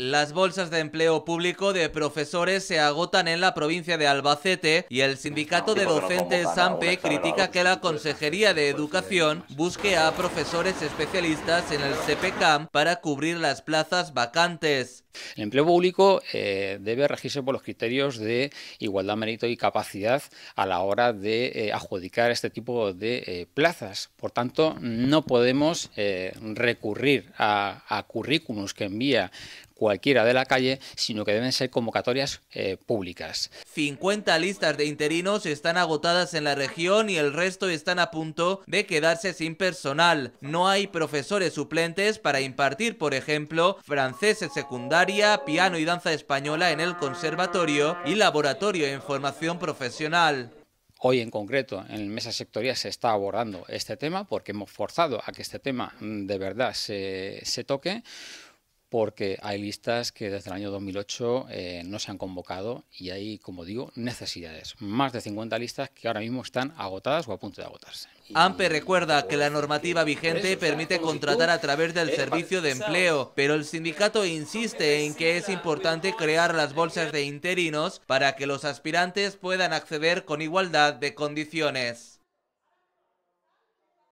Las bolsas de empleo público de profesores se agotan en la provincia de Albacete y el sindicato de docentes SAMPE critica que la Consejería de Educación busque a profesores especialistas en el CPCAM para cubrir las plazas vacantes. El empleo público eh, debe regirse por los criterios de igualdad, mérito y capacidad a la hora de eh, adjudicar este tipo de eh, plazas. Por tanto, no podemos recurrir a, a currículums que envía cualquiera de la calle, sino que deben ser convocatorias eh, públicas. 50 listas de interinos están agotadas en la región y el resto están a punto de quedarse sin personal. No hay profesores suplentes para impartir, por ejemplo, francés en secundaria, piano y danza española en el conservatorio y laboratorio en formación profesional. Hoy en concreto en mesa Sectoría... se está abordando este tema porque hemos forzado a que este tema mm, de verdad se, se toque porque hay listas que desde el año 2008 eh, no se han convocado y hay, como digo, necesidades. Más de 50 listas que ahora mismo están agotadas o a punto de agotarse. AMPE recuerda que la normativa vigente permite contratar a través del servicio de empleo, pero el sindicato insiste en que es importante crear las bolsas de interinos para que los aspirantes puedan acceder con igualdad de condiciones.